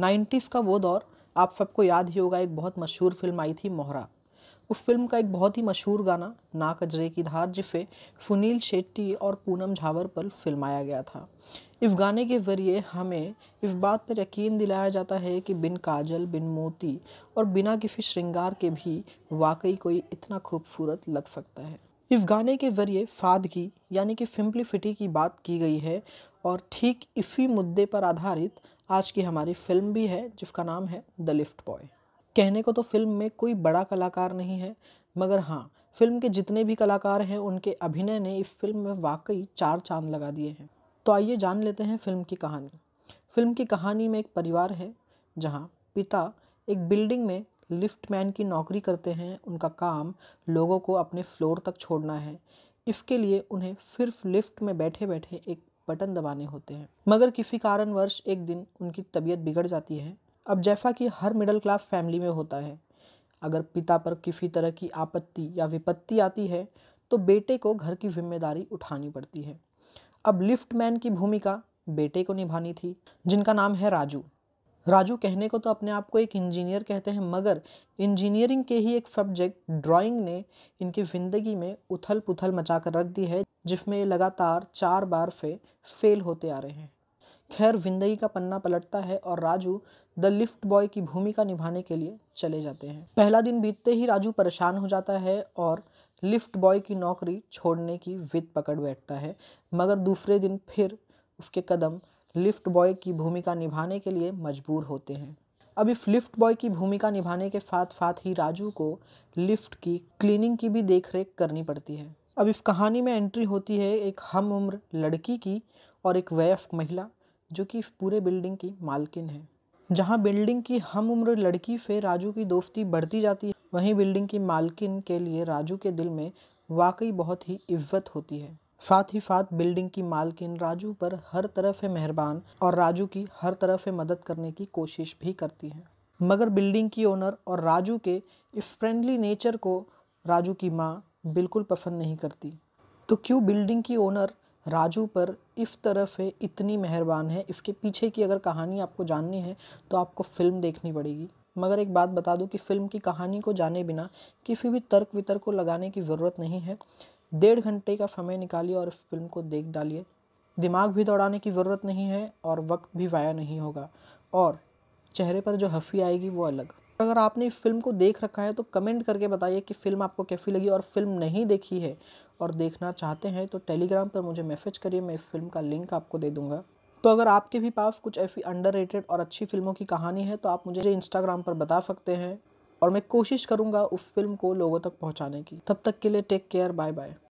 nineties का वो दौर आप सबको याद ही होगा एक बहुत मशहूर फिल्म आई थी मोहरा उस फिल्म का एक बहुत ही मशहूर गाना ना कजरे की धार जिसे सुनील शेट्टी और पूनम झावर पर फिल्माया गया था इस गाने के ज़रिए हमें इस बात पर यकीन दिलाया जाता है कि बिन काजल बिन मोती और बिना किसी श्रृंगार के भी वाकई कोई इतना खूबसूरत लग सकता है इस गाने के ज़रिए फादगी यानी कि फिम्पलीफिटी की बात की गई है और ठीक इसी मुद्दे पर आधारित आज की हमारी फिल्म भी है जिसका नाम है द लिफ्ट बॉय कहने को तो फिल्म में कोई बड़ा कलाकार नहीं है मगर हाँ फिल्म के जितने भी कलाकार हैं उनके अभिनय ने इस फिल्म में वाकई चार चांद लगा दिए हैं तो आइए जान लेते हैं फिल्म की कहानी फिल्म की कहानी में एक परिवार है जहाँ पिता एक बिल्डिंग में लिफ्ट मैन की नौकरी करते हैं उनका काम लोगों को अपने फ्लोर तक छोड़ना है इसके लिए उन्हें सिर्फ लिफ्ट में बैठे बैठे एक बटन दबाने होते हैं मगर किसी कारणवश एक दिन उनकी तबीयत बिगड़ जाती है अब जैसा कि हर मिडिल क्लास फैमिली में होता है अगर पिता पर किसी तरह की आपत्ति या विपत्ति आती है तो बेटे को घर की जिम्मेदारी उठानी पड़ती है अब लिफ्ट मैन की भूमिका बेटे को निभानी थी जिनका नाम है राजू राजू कहने को तो अपने आप को एक इंजीनियर कहते हैं मगर इंजीनियरिंग के ही एक सब्जेक्ट ड्राइंग ने इनकी ज़िंदगी में उथल पुथल मचा कर रख दी है जिसमें ये लगातार चार बार फे फेल होते आ रहे हैं खैर जिंदगी का पन्ना पलटता है और राजू द लिफ्ट बॉय की भूमिका निभाने के लिए चले जाते हैं पहला दिन बीतते ही राजू परेशान हो जाता है और लिफ्ट बॉय की नौकरी छोड़ने की विद पकड़ बैठता है मगर दूसरे दिन फिर उसके कदम लिफ्ट बॉय की भूमिका निभाने के लिए मजबूर होते हैं अब इस लिफ्ट बॉय की भूमिका निभाने के साथ साथ ही राजू को लिफ्ट की क्लीनिंग की भी देखरेख करनी पड़ती है अब इस कहानी में एंट्री होती है एक हम उम्र लड़की की और एक वयस्क महिला जो कि इस पूरे बिल्डिंग की मालकिन है जहाँ बिल्डिंग की हम उम्र लड़की से राजू की दोस्ती बढ़ती जाती है वहीं बिल्डिंग की मालकिन के लिए राजू के दिल में वाकई बहुत ही इज्जत होती है साथ ही साथ बिल्डिंग की मालकिन राजू पर हर तरफ़ है मेहरबान और राजू की हर तरफ़ से मदद करने की कोशिश भी करती है मगर बिल्डिंग की ओनर और राजू के इस फ्रेंडली नेचर को राजू की माँ बिल्कुल पसंद नहीं करती तो क्यों बिल्डिंग की ओनर राजू पर इस तरफ़ से इतनी मेहरबान है इसके पीछे की अगर कहानी आपको जाननी है तो आपको फ़िल्म देखनी पड़ेगी मगर एक बात बता दूँ कि फ़िल्म की कहानी को जाने बिना किसी भी तर्क वितर्क को लगाने की ज़रूरत नहीं है डेढ़ घंटे का समय निकालिए और इस फिल्म को देख डालिए दिमाग भी दौड़ाने की ज़रूरत नहीं है और वक्त भी वाया नहीं होगा और चेहरे पर जो हफ़ी आएगी वो अलग अगर आपने इस फिल्म को देख रखा है तो कमेंट करके बताइए कि फ़िल्म आपको कैसी लगी और फिल्म नहीं देखी है और देखना चाहते हैं तो टेलीग्राम पर मुझे मैसेज करिए मैं इस फिल्म का लिंक आपको दे दूँगा तो अगर आपके भी पास कुछ ऐसी अंडर और अच्छी फिल्मों की कहानी है तो आप मुझे इंस्टाग्राम पर बता सकते हैं और मैं कोशिश करूँगा उस फिल्म को लोगों तक पहुँचाने की तब तक के लिए टेक केयर बाय बाय